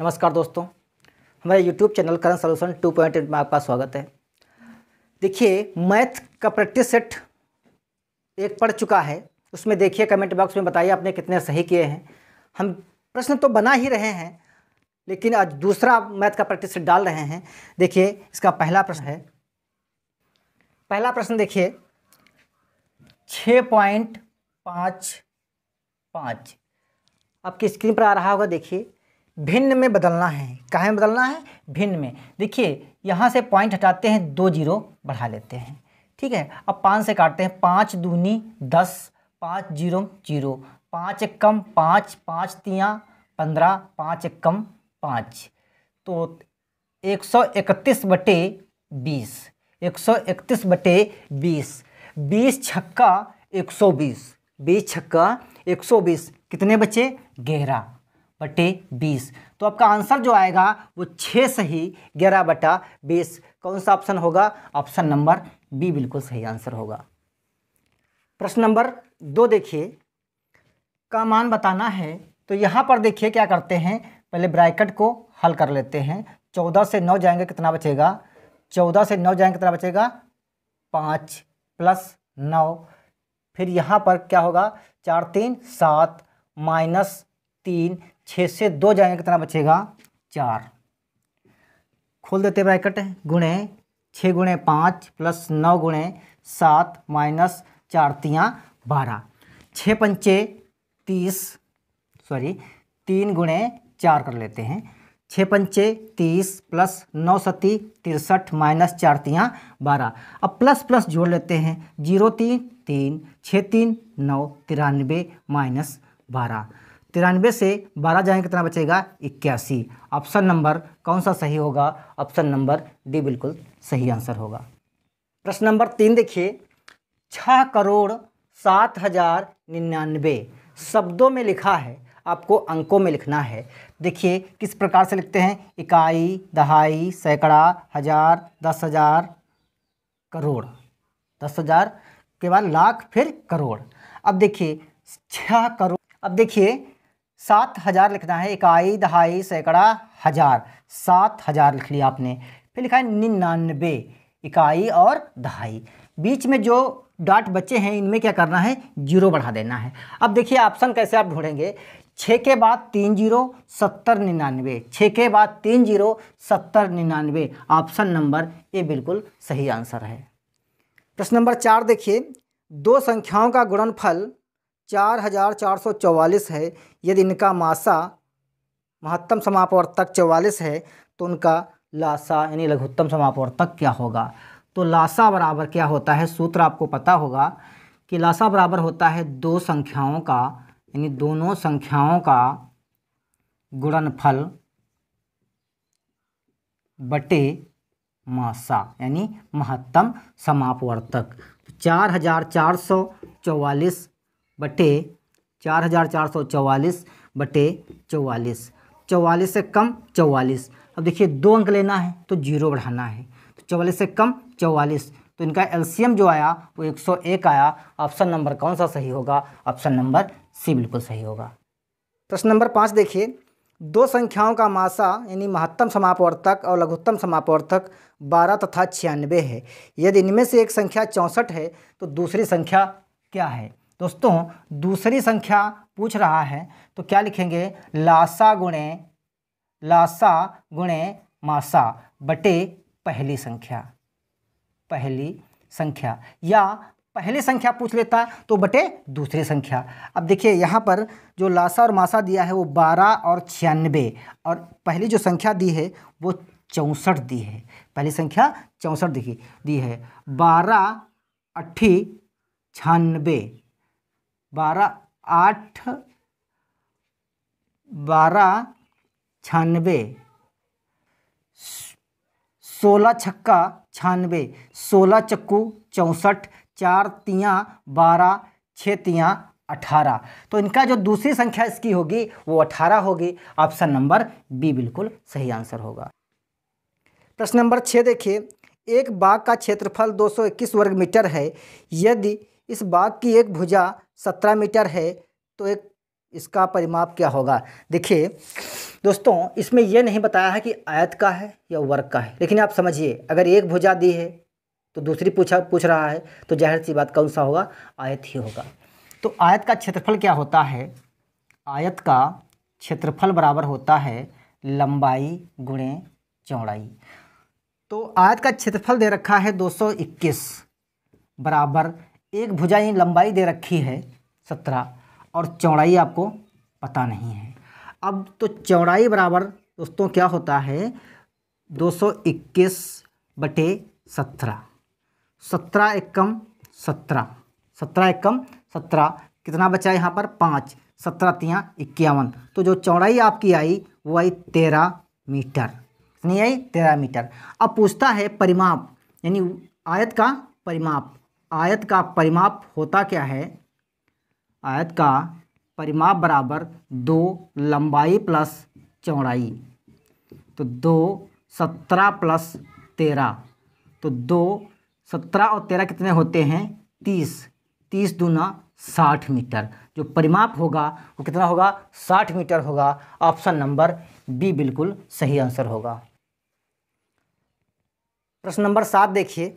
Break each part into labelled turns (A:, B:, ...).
A: नमस्कार दोस्तों हमारे YouTube channel Karan solution two point में आपका स्वागत है देखिए मैथ का प्रैक्टिस सेट एक पढ़ चुका है उसमें देखिए कमेंट बॉक्स में बताइए आपने कितने सही किए हैं हम प्रश्न तो बना ही रहे हैं लेकिन आज दूसरा मैथ का प्रैक्टिस सेट डाल रहे हैं देखिए इसका पहला प्रश्न है पहला प्रश्न देखिए छः पॉइंट पाँच पाँच आपकी स्क्रीन पर आ रहा होगा देखिए भिन्न में बदलना है कहें में बदलना है भिन्न में देखिए यहाँ से पॉइंट हटाते हैं दो जीरो बढ़ा लेते हैं ठीक है अब पाँच से काटते हैं पाँच दूनी दस पाँच जीरो जीरो पाँच एक कम पाँच पाँच तियाँ पंद्रह पाँच एक कम पाँच तो एक सौ इकतीस बटे बीस एक सौ इकतीस बटे बीस बीस छक्का एक सौ बीस बीस छक्का एक सौ बीस कितने बचे ग्यारह बटे बीस तो आपका आंसर जो आएगा वो छः सही ग्यारह बटा बीस कौन सा ऑप्शन होगा ऑप्शन नंबर बी बिल्कुल सही आंसर होगा प्रश्न नंबर दो देखिए का मान बताना है तो यहाँ पर देखिए क्या करते हैं पहले ब्रैकेट को हल कर लेते हैं चौदह से नौ जाएंगे कितना बचेगा चौदह से नौ जाएंगे कितना बचेगा पाँच प्लस नौ फिर यहाँ पर क्या होगा चार तीन सात माइनस तीन छः से दो जाएंगे कितना बचेगा चार खोल देते ब्रैकेट गुणे छः गुणे पाँच प्लस नौ गुणे सात माइनस चार तियाँ बारह छः पंचे तीस सॉरी तीन गुणे चार कर लेते हैं छः पंचे तीस प्लस नौ सती तिरसठ माइनस चार तियाँ बारह अब प्लस प्लस जोड़ लेते हैं जीरो तीन तीन छः तीन नौ तिरानबे माइनस बारह तिरानवे से बारह जाएंगे कितना बचेगा इक्यासी ऑप्शन नंबर कौन सा सही होगा ऑप्शन नंबर डी बिल्कुल सही आंसर होगा प्रश्न नंबर तीन देखिए छः करोड़ सात हज़ार निन्यानवे शब्दों में लिखा है आपको अंकों में लिखना है देखिए किस प्रकार से लिखते हैं इकाई दहाई सैकड़ा हज़ार दस हज़ार करोड़ दस हज़ार के बाद लाख फिर करोड़ अब देखिए छः करोड़ अब देखिए सात हज़ार लिखना है इकाई दहाई सैकड़ा हज़ार सात हज़ार लिख लिया आपने फिर लिखा है निन्यानबे इकाई और दहाई बीच में जो डॉट बचे हैं इनमें क्या करना है जीरो बढ़ा देना है अब देखिए ऑप्शन कैसे आप ढूंढेंगे छः के बाद तीन जीरो सत्तर निन्यानवे छः के बाद तीन जीरो सत्तर निन्यानवे ऑप्शन नंबर ए बिल्कुल सही आंसर है प्रश्न नंबर चार देखिए दो संख्याओं का गुणनफल चार हजार चार सौ चौवालीस है यदि इनका मासा महत्तम समापवर्तक चौवालीस है तो उनका लासा यानी लघुत्तम समापवर्तक क्या होगा तो लासा बराबर क्या होता है सूत्र आपको पता होगा कि लासा बराबर होता है दो संख्याओं का यानी दोनों संख्याओं का गुणनफल बटे मासा यानी महत्तम समापवर्तक तो चार हजार चार सौ चौवालीस बटे चार हज़ार चार सौ चौवालीस बटे चौवालीस चौवालीस से कम चौवालीस अब देखिए दो अंक लेना है तो जीरो बढ़ाना है तो चौवालीस से कम चौवालीस तो इनका एलसीएम जो आया वो 101 आया ऑप्शन नंबर कौन सा सही होगा ऑप्शन नंबर सी बिल्कुल सही होगा प्रश्न नंबर पाँच देखिए दो संख्याओं का मासा यानी महत्तम समापवर्तक और लघुत्तम समापवर्तक बारह तथा छियानवे है यदि इनमें से एक संख्या चौंसठ है तो दूसरी संख्या क्या है दोस्तों दूसरी संख्या पूछ रहा है तो क्या लिखेंगे लासा गुणे लासा गुणे मासा बटे पहली संख्या पहली संख्या या पहली संख्या पूछ लेता है तो बटे दूसरी संख्या अब देखिए यहाँ पर जो लासा और मासा दिया है वो बारह और छियानबे और पहली जो संख्या दी है वो चौंसठ दी है पहली संख्या चौंसठ दिखी दी है बारह अट्ठी छानबे बारह आठ बारह छानबे सोलह छक्का छानबे सोलह चक्कू चौंसठ चार तियाँ बारह छः तियाँ अठारह तो इनका जो दूसरी संख्या इसकी होगी वो अठारह होगी ऑप्शन नंबर बी बिल्कुल सही आंसर होगा प्रश्न नंबर छः देखिए एक बाग का क्षेत्रफल 221 वर्ग मीटर है यदि इस बाघ की एक भुजा सत्रह मीटर है तो एक इसका परिमाप क्या होगा देखिए दोस्तों इसमें यह नहीं बताया है कि आयत का है या वर्ग का है लेकिन आप समझिए अगर एक भुजा दी है तो दूसरी पूछा पूछ रहा है तो जाहिर सी बात कौन सा होगा आयत ही होगा तो आयत का क्षेत्रफल क्या होता है आयत का क्षेत्रफल बराबर होता है लंबाई गुणे चौड़ाई तो आयत का क्षेत्रफल दे रखा है 221 बराबर एक भुजा ही लंबाई दे रखी है सत्रह और चौड़ाई आपको पता नहीं है अब तो चौड़ाई बराबर दोस्तों क्या होता है दो सौ इक्कीस बटे सत्रह सत्रह एकम सत्रह सत्रह एकम सत्रह कितना बचा यहाँ पर पाँच सत्रह तियाँ इक्यावन तो जो चौड़ाई आपकी आई वो आई तेरह मीटर कितनी आई तेरह मीटर अब पूछता है परिमाप यानी आयत का परिमाप आयत का परिमाप होता क्या है आयत का परिमाप बराबर दो लंबाई प्लस चौड़ाई तो दो सत्रह प्लस तेरह तो दो सत्रह और तेरह कितने होते हैं तीस तीस दूना साठ मीटर जो परिमाप होगा वो कितना होगा साठ मीटर होगा ऑप्शन नंबर बी बिल्कुल सही आंसर होगा प्रश्न नंबर सात देखिए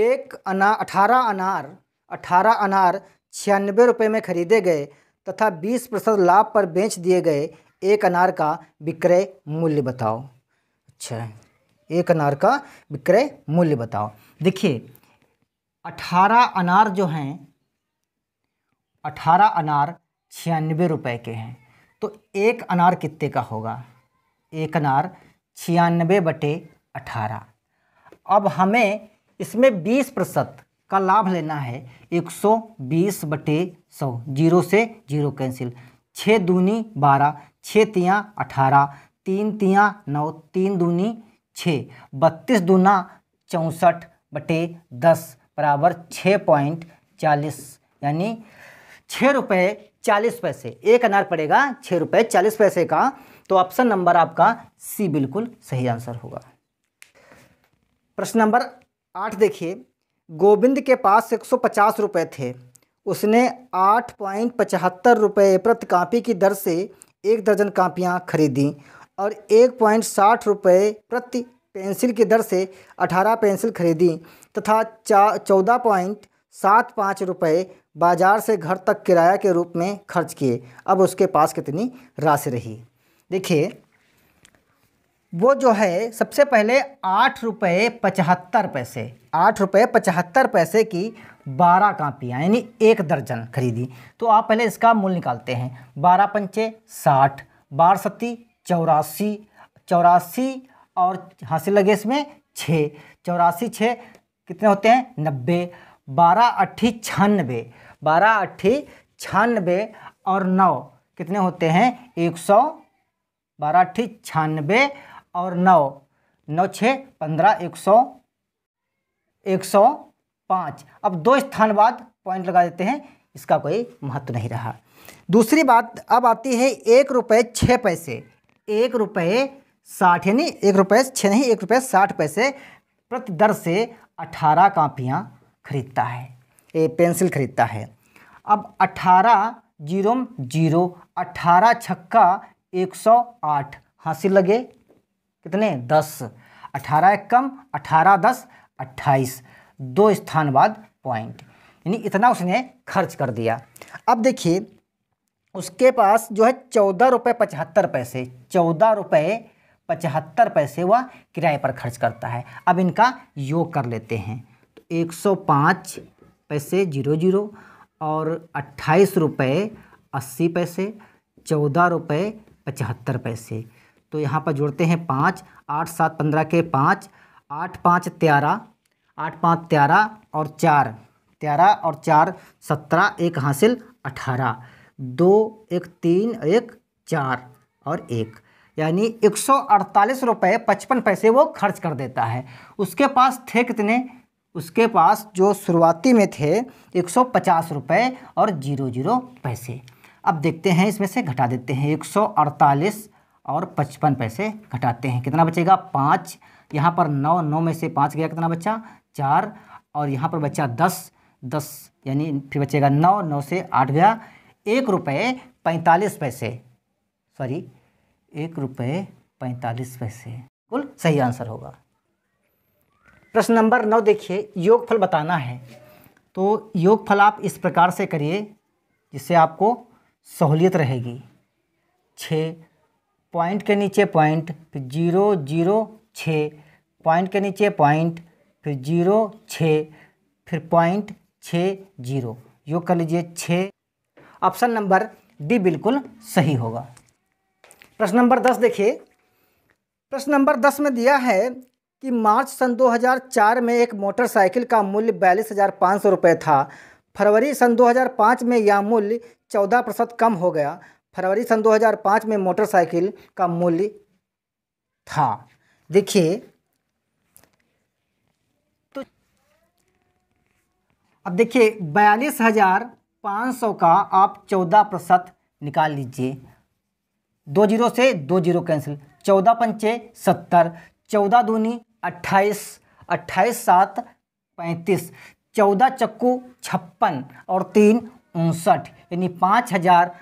A: एक अना अठारह अनार अठारह अनार छियानबे रुपये में खरीदे गए तथा बीस प्रतिशत लाभ पर बेच दिए गए एक अनार का विक्रय मूल्य बताओ अच्छा एक अनार का विक्रय मूल्य बताओ देखिए अठारह अनार जो हैं अठारह अनार छियानबे रुपए के हैं तो एक अनार कितने का होगा एक अनार छियानबे बटे अठारह अब हमें इसमें 20 प्रतिशत का लाभ लेना है 120 बटे सौ जीरो से जीरो कैंसिल छः दूनी बारह छः तियाँ अठारह तीन तियाँ नौ तीन दूनी छः बत्तीस दूना चौंसठ बटे दस बराबर छः पॉइंट चालीस यानी छः रुपये चालीस पैसे एक अनार पड़ेगा छः रुपये चालीस पैसे का तो ऑप्शन नंबर आपका सी बिल्कुल सही आंसर होगा प्रश्न नंबर आठ देखिए गोविंद के पास एक सौ पचास रुपये थे उसने आठ पॉइंट पचहत्तर रुपये प्रति कापी की दर से एक दर्जन कापियाँ खरीदी और एक पॉइंट साठ रुपये प्रति पेंसिल की दर से अठारह पेंसिल खरीदी तथा चा चौदह पॉइंट सात पाँच रुपये बाज़ार से घर तक किराया के रूप में खर्च किए अब उसके पास कितनी राशि रही देखिए वो जो है सबसे पहले आठ रुपये पचहत्तर पैसे आठ रुपये पचहत्तर पैसे की बारह कापियाँ यानी एक दर्जन खरीदी तो आप पहले इसका मूल निकालते हैं बारह पंचे साठ बारह सत्ती चौरासी चौरासी और हासिल लगे इसमें छः चौरासी छः कितने होते हैं नब्बे बारह अट्ठी छियानबे बारह अट्ठी छियानबे और नौ कितने होते हैं एक सौ बारह अट्ठी छानबे और नौ नौ छः पंद्रह एक सौ एक सौ पाँच अब दो स्थान बाद पॉइंट लगा देते हैं इसका कोई महत्व नहीं रहा दूसरी बात अब आती है एक रुपये छः पैसे एक रुपये साठ यानी एक रुपये छः नहीं एक रुपये साठ पैसे प्रति दर से अठारह कापियाँ खरीदता है ये पेंसिल खरीदता है अब अठारह जीरो जीरो अठारह छक्का एक सौ आठ हासिल लगे कितने दस अठारह एक कम अठारह दस अट्ठाईस दो स्थान बाद पॉइंट यानी इतना उसने खर्च कर दिया अब देखिए उसके पास जो है चौदह रुपये पचहत्तर पैसे चौदह रुपये पचहत्तर पैसे वह किराए पर खर्च करता है अब इनका योग कर लेते हैं तो एक सौ पाँच पैसे जीरो जीरो और अट्ठाईस रुपये अस्सी पैसे चौदह रुपये पचहत्तर पैसे तो यहाँ पर जोड़ते हैं पाँच आठ सात पंद्रह के पाँच आठ पाँच त्यारह आठ पाँच त्यारह और चार तेरह और चार सत्रह एक हासिल अठारह दो एक तीन एक चार और एक यानी एक सौ अड़तालीस रुपये पचपन पैसे वो खर्च कर देता है उसके पास थे कितने उसके पास जो शुरुआती में थे एक सौ पचास रुपये और जीरो जीरो पैसे अब देखते हैं इसमें से घटा देते हैं एक सौ अड़तालीस और पचपन पैसे घटाते हैं कितना बचेगा पाँच यहाँ पर नौ नौ में से पाँच गया कितना बच्चा चार और यहाँ पर बच्चा दस दस यानी फिर बचेगा नौ नौ से आठ गया एक रुपये पैंतालीस पैसे सॉरी एक रुपये पैंतालीस पैसे कुल सही आंसर होगा प्रश्न नंबर नौ देखिए योगफल बताना है तो योगफल आप इस प्रकार से करिए जिससे आपको सहूलियत रहेगी छः पॉइंट के नीचे पॉइंट फिर जीरो जीरो छः पॉइंट के नीचे पॉइंट फिर जीरो छः फिर पॉइंट छः जीरो योग कर लीजिए छः ऑप्शन नंबर डी बिल्कुल सही होगा प्रश्न नंबर दस देखिए प्रश्न नंबर दस में दिया है कि मार्च सन 2004 में एक मोटरसाइकिल का मूल्य बयालीस हज़ार पाँच सौ रुपये था फरवरी सन 2005 में यह मूल्य चौदह प्रतिशत कम हो गया फरवरी सन 2005 में मोटरसाइकिल का मूल्य था देखिए तो अब देखिए बयालीस हज़ार पाँच सौ का आप चौदह प्रतिशत निकाल लीजिए दो जीरो से दो जीरो कैंसिल चौदह पंचे सत्तर चौदह दूनी अट्ठाईस अट्ठाईस सात पैंतीस चौदह चक्कू छप्पन और तीन उनसठ यानी पाँच हज़ार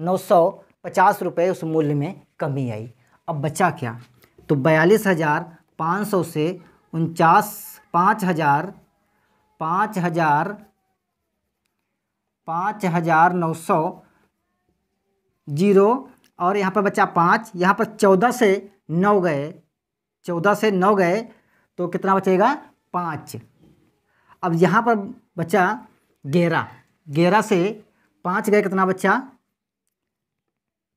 A: नौ सौ पचास रुपये उस मूल्य में कमी आई अब बचा क्या तो बयालीस हज़ार पाँच सौ से उनचास पाँच हज़ार पाँच हज़ार पाँच हज़ार नौ सौ जीरो और यहाँ पर बचा पाँच यहाँ पर चौदह से नौ गए चौदह से नौ गए तो कितना बचेगा पाँच अब यहाँ पर बचा ग्यारह ग्यारह से पाँच गए कितना बचा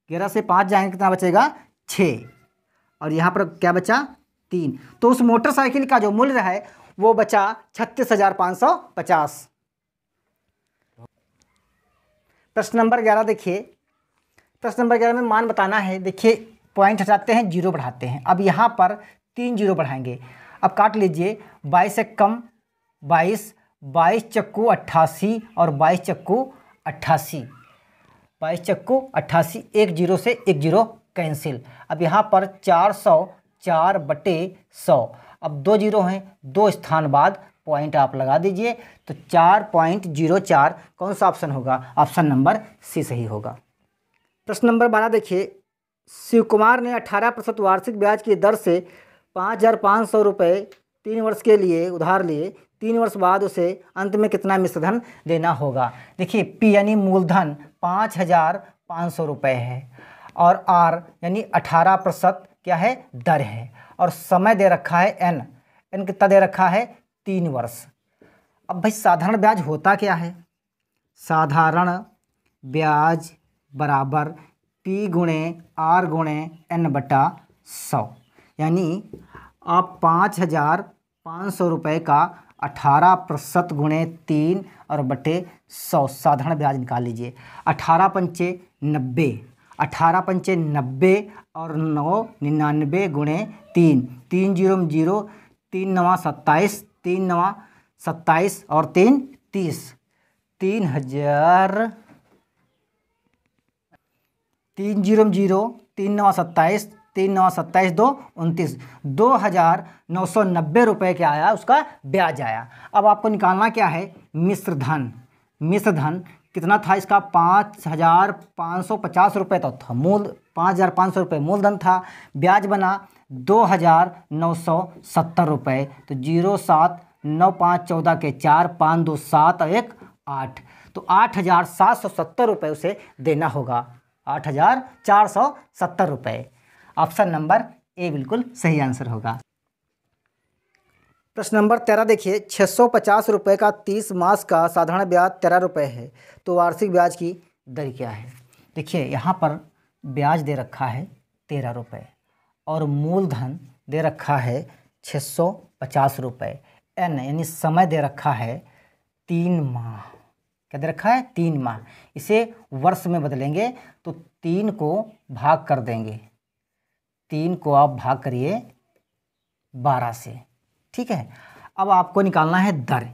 A: ग्यारह से पाँच जाएंगे कितना बचेगा छः और यहाँ पर क्या बचा तीन तो उस मोटरसाइकिल का जो मूल्य है वो बचा छत्तीस हजार पाँच सौ पचास प्रश्न नंबर ग्यारह देखिए प्रश्न नंबर ग्यारह में मान बताना है देखिए पॉइंट हटाते हैं जीरो बढ़ाते हैं अब यहाँ पर तीन जीरो बढ़ाएंगे अब काट लीजिए बाईस से कम बाईस बाईस चक्कू अट्ठासी और बाईस चक्कू अट्ठासी बाईस चक्को अट्ठासी एक जीरो से एक जीरो कैंसिल अब यहाँ पर चार सौ चार बटे सौ अब दो जीरो हैं दो स्थान बाद पॉइंट आप लगा दीजिए तो चार पॉइंट जीरो चार कौन सा ऑप्शन होगा ऑप्शन नंबर सी सही होगा प्रश्न नंबर बारह देखिए शिव कुमार ने अठारह प्रतिशत वार्षिक ब्याज की दर से पाँच हज़ार पाँच सौ रुपये तीन वर्ष के लिए उधार लिए तीन वर्ष बाद उसे अंत में कितना मिश्रधन देना होगा देखिए पी यानी मूलधन पाँच हज़ार पाँच सौ रुपये है और आर यानी अठारह प्रतिशत क्या है दर है और समय दे रखा है एन एन कितना दे रखा है तीन वर्ष अब भाई साधारण ब्याज होता क्या है साधारण ब्याज बराबर पी गुणे आर गुणे एन बटा सौ यानी आप पाँच हज़ार पाँच सौ रुपये का अठारह प्रतिशत गुणे तीन और बटे सौ साधारण ब्याज निकाल लीजिए अठारह पंचे नब्बे अठारह पंचे नब्बे और नौ निन्यानवे गुणे तीन तीन जीरो में जीरो तीन नवा सत्ताईस तीन नवा सत्ताईस और तीन तीस तीन हजार तीन जीरो में जीरो तीन नवा सत्ताईस तीन नौ सत्ताईस दो उनतीस दो हज़ार नौ सौ नब्बे रुपये क्या आया उसका ब्याज आया अब आपको निकालना क्या है मिश्र धन मिश्र धन कितना था इसका पाँच हज़ार पाँच सौ पचास रुपये तो था मूल पाँच हज़ार पाँच सौ रुपये मूलधन था ब्याज बना दो हज़ार नौ सौ सत्तर रुपये तो जीरो सात नौ पाँच चौदह के चार पाँच दो सात और एक आठ तो आठ हज़ार सात सौ सत्तर रुपये उसे देना होगा आठ हज़ार चार सौ सत्तर रुपये ऑप्शन नंबर ए बिल्कुल सही आंसर होगा प्रश्न नंबर तेरह देखिए छः सौ पचास रुपये का तीस मास का साधारण ब्याज तेरह रुपये है तो वार्षिक ब्याज की दर क्या है देखिए यहाँ पर ब्याज दे रखा है तेरह रुपये और मूलधन दे रखा है छः सौ पचास रुपये एन यानी समय दे रखा है तीन माह क्या दे रखा है तीन माह इसे वर्ष में बदलेंगे तो तीन को भाग कर देंगे तीन को आप भाग करिए बारह से ठीक है अब आपको निकालना है दर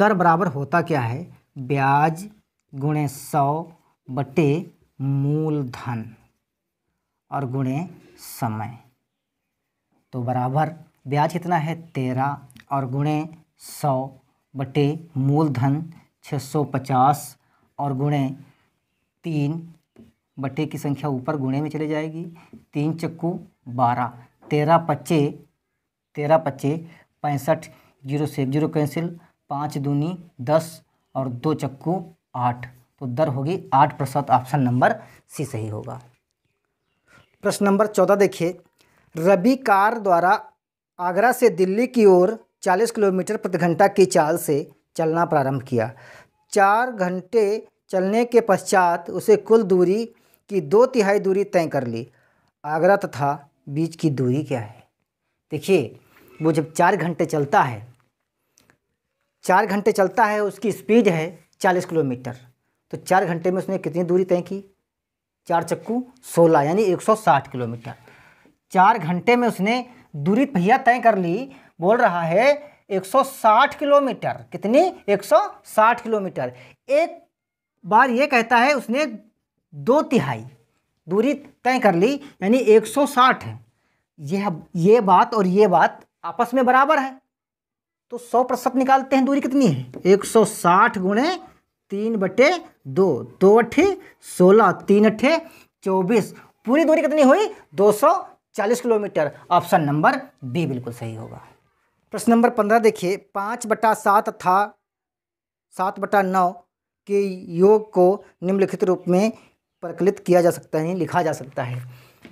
A: दर बराबर होता क्या है ब्याज गुणे सौ बटे मूलधन और गुणे समय तो बराबर ब्याज कितना है तेरह और गुणे सौ बटे मूलधन छः सौ पचास और गुणे तीन बटे की संख्या ऊपर गुणे में चले जाएगी तीन चक्कू बारह तेरह पच्चे तेरह पच्चे पैंसठ जीरो से जीरो कैंसिल पाँच दूनी दस और दो चक्कू आठ तो दर होगी आठ प्रतिशत ऑप्शन नंबर सी सही होगा प्रश्न नंबर चौदह देखिए रबी कार द्वारा आगरा से दिल्ली की ओर चालीस किलोमीटर प्रति घंटा की चाल से चलना प्रारंभ किया चार घंटे चलने के पश्चात उसे कुल दूरी कि दो तिहाई दूरी तय कर ली आगरा तथा बीच की दूरी क्या है देखिए वो जब चार घंटे चलता है चार घंटे चलता है उसकी स्पीड है चालीस किलोमीटर तो चार घंटे में उसने कितनी दूरी तय की चार चक्कू सोलह यानी एक सौ साठ किलोमीटर चार घंटे में उसने दूरी भैया तय कर ली बोल रहा है एक सौ साठ किलोमीटर कितनी एक सौ साठ किलोमीटर एक बार ये कहता है उसने दो तिहाई दूरी तय कर ली यानी 160 है यह ये बात और ये बात आपस में बराबर है तो 100 प्रतिशत निकालते हैं दूरी कितनी है 160 सौ साठ गुणे तीन बटे दो दो अट्ठे सोलह तीन अट्ठे चौबीस पूरी दूरी कितनी हुई 240 किलोमीटर ऑप्शन नंबर बी बिल्कुल सही होगा प्रश्न नंबर पंद्रह देखिए पाँच बटा सात था सात बटा नौ के योग को निम्नलिखित रूप में प्रकलित किया जा सकता है लिखा जा सकता है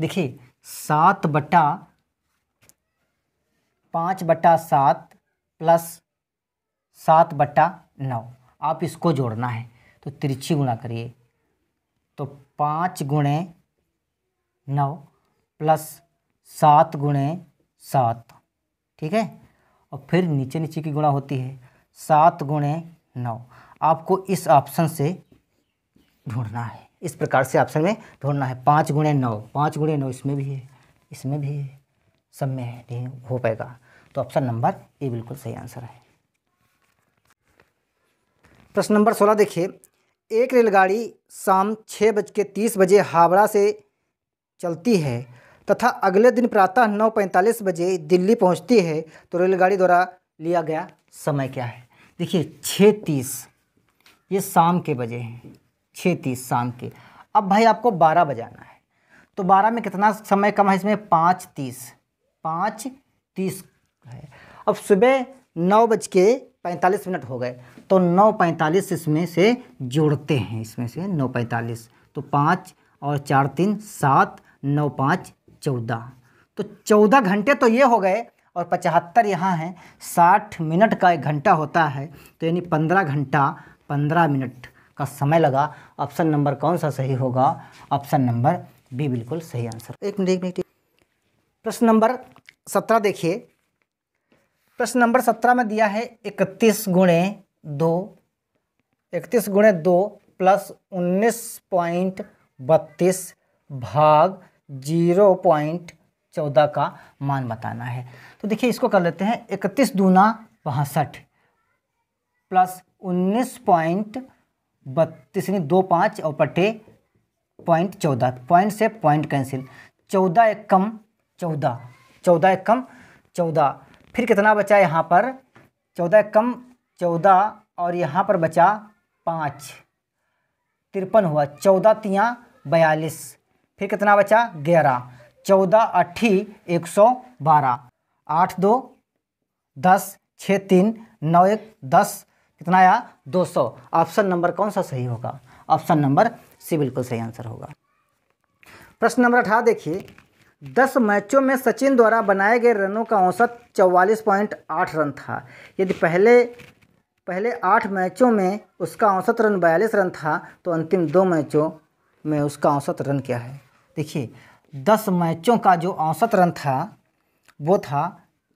A: देखिए सात बटा पाँच बटा सात प्लस सात बटा नौ आप इसको जोड़ना है तो तिरछी गुणा करिए तो पाँच गुणे नौ प्लस सात गुणे सात ठीक है और फिर नीचे नीचे की गुणा होती है सात गुणे नौ आपको इस ऑप्शन से ढूंढना है इस प्रकार से ऑप्शन में ढूंढना है पाँच गुणे नौ पाँच गुणे नौ इसमें भी है इसमें भी है सब में है नहीं हो पाएगा तो ऑप्शन नंबर ए बिल्कुल सही आंसर है प्रश्न नंबर सोलह देखिए एक रेलगाड़ी शाम छः बज के तीस बजे हावड़ा से चलती है तथा अगले दिन प्रातः नौ पैंतालीस बजे दिल्ली पहुंचती है तो रेलगाड़ी द्वारा लिया गया समय क्या है देखिए छः तीस ये शाम के बजे हैं छः तीस शाम के अब भाई आपको बारह बजाना है तो बारह में कितना समय कम है इसमें पाँच तीस पाँच तीस है अब सुबह नौ बज के पैंतालीस मिनट हो गए तो नौ पैंतालीस इसमें से जोड़ते हैं इसमें से नौ पैंतालीस तो पाँच और चार तीन सात नौ पाँच चौदह तो चौदह घंटे तो ये हो गए और पचहत्तर यहाँ हैं साठ मिनट का एक घंटा होता है तो यानी पंद्रह घंटा पंद्रह मिनट का समय लगा ऑप्शन नंबर कौन सा सही होगा ऑप्शन नंबर बी बिल्कुल सही आंसर एक मिनट एक मिनट प्रश्न नंबर सत्रह देखिए प्रश्न नंबर सत्रह में दिया है इकतीस गुणे दो इकतीस गुणे दो प्लस उन्नीस पॉइंट बत्तीस भाग जीरो पॉइंट चौदह का मान बताना है तो देखिए इसको कर लेते हैं इकतीस दूना बासठ प्लस उन्नीस पॉइंट बत्तीस दो पाँच और पट्टे पॉइंट चौदह पॉइंट से पॉइंट कैंसिल चौदह एक कम चौदह चौदह एक कम चौदह फिर कितना बचा यहाँ पर चौदह एक कम चौदह और यहाँ पर बचा पाँच तिरपन हुआ चौदह तियाँ बयालीस फिर कितना बचा ग्यारह चौदह अट्ठी एक सौ बारह आठ दो दस छः तीन नौ एक दस कितना आया 200 ऑप्शन नंबर कौन सा सही होगा ऑप्शन नंबर सी बिल्कुल सही आंसर होगा प्रश्न नंबर अठारह देखिए दस मैचों में सचिन द्वारा बनाए गए रनों का औसत चौवालीस पॉइंट आठ रन था यदि पहले पहले आठ मैचों में उसका औसत रन बयालीस रन था तो अंतिम दो मैचों में उसका औसत रन क्या है देखिए दस मैचों का जो औसत रन था वो था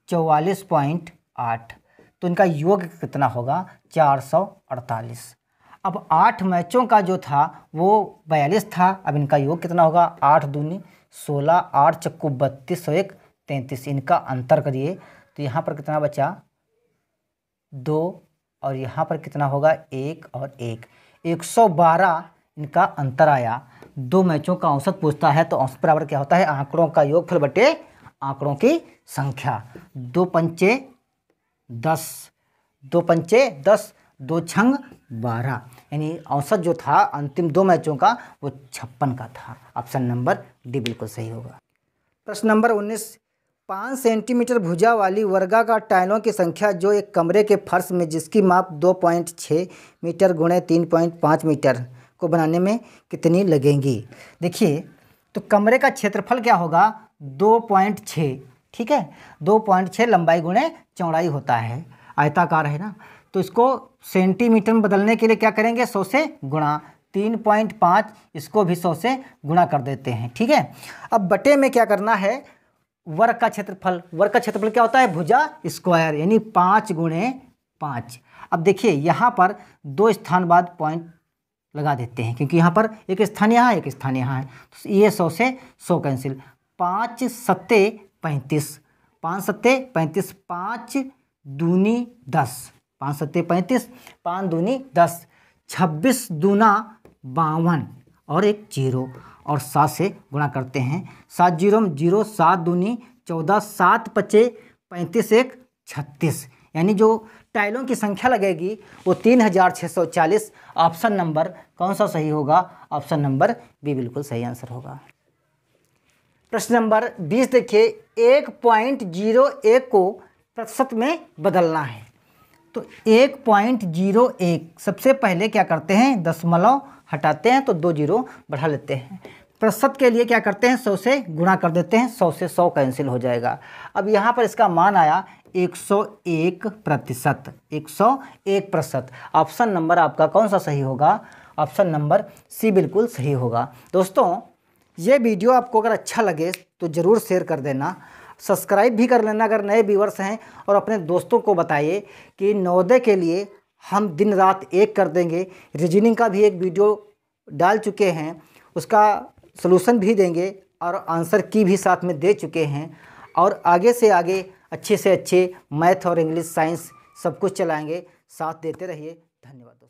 A: चौवालीस पॉइंट आठ तो इनका योग कितना होगा 448 अब आठ मैचों का जो था वो बयालीस था अब इनका योग कितना होगा आठ दूनी सोलह आठ चक्कू बत्तीस सौ एक तैंतीस इनका अंतर करिए तो यहाँ पर कितना बचा दो और यहाँ पर कितना होगा एक और एक एक सौ बारह इनका अंतर आया दो मैचों का औसत पूछता है तो औसत बराबर क्या होता है आंकड़ों का योग फिर बटे आंकड़ों की संख्या दो पंचे दस दो पंचे दस दो छंग बारह यानी औसत जो था अंतिम दो मैचों का वो छप्पन का था ऑप्शन नंबर डी बिल्कुल सही होगा प्रश्न नंबर उन्नीस पाँच सेंटीमीटर भुजा वाली वर्गा का टाइलों की संख्या जो एक कमरे के फर्श में जिसकी माप दो पॉइंट छः मीटर गुणे तीन पॉइंट पाँच मीटर को बनाने में कितनी लगेंगी देखिए तो कमरे का क्षेत्रफल क्या होगा दो पॉइंट छः ठीक है दो पॉइंट छः लंबाई गुणे चौड़ाई होता है आयताकार है ना तो इसको सेंटीमीटर में बदलने के लिए क्या करेंगे सौ से गुणा तीन पॉइंट पाँच इसको भी सौ से गुणा कर देते हैं ठीक है अब बटे में क्या करना है वर्ग का क्षेत्रफल वर्ग का क्षेत्रफल क्या होता है भुजा स्क्वायर यानी पाँच गुणे पाँच अब देखिए यहाँ पर दो स्थान बाद पॉइंट लगा देते हैं क्योंकि यहाँ पर एक स्थान यहाँ एक स्थान यहाँ है तो ये सौ से सौ कैंसिल पाँच सत्ते पैंतीस पाँच सत्ते पैंतीस पाँच दूनी दस पाँच सत्ते पैंतीस पाँच दूनी दस छब्बीस दूना बावन और एक जीरो और सात से गुणा करते हैं सात जीरो में जीरो सात दूनी चौदह सात पचे पैंतीस एक छत्तीस यानी जो टाइलों की संख्या लगेगी वो तीन हज़ार छः सौ चालीस ऑप्शन नंबर कौन सा सही होगा ऑप्शन नंबर बी बिल्कुल सही आंसर होगा प्रश्न नंबर बीस देखिए एक पॉइंट जीरो एक को प्रतिशत में बदलना है तो एक पॉइंट जीरो एक सबसे पहले क्या करते हैं दशमलव हटाते हैं तो दो जीरो बढ़ा लेते हैं प्रतिशत के लिए क्या करते हैं सौ से गुणा कर देते हैं सौ से सौ कैंसिल हो जाएगा अब यहाँ पर इसका मान आया एक सौ एक प्रतिशत एक सौ एक प्रतिशत ऑप्शन नंबर आपका कौन सा सही होगा ऑप्शन नंबर सी बिल्कुल सही होगा दोस्तों ये वीडियो आपको अगर अच्छा लगे तो ज़रूर शेयर कर देना सब्सक्राइब भी कर लेना अगर नए व्यूवर्स हैं और अपने दोस्तों को बताइए कि नवोदय के लिए हम दिन रात एक कर देंगे रीजनिंग का भी एक वीडियो डाल चुके हैं उसका सलूशन भी देंगे और आंसर की भी साथ में दे चुके हैं और आगे से आगे अच्छे से अच्छे मैथ और इंग्लिश साइंस सब कुछ चलाएंगे साथ देते रहिए धन्यवाद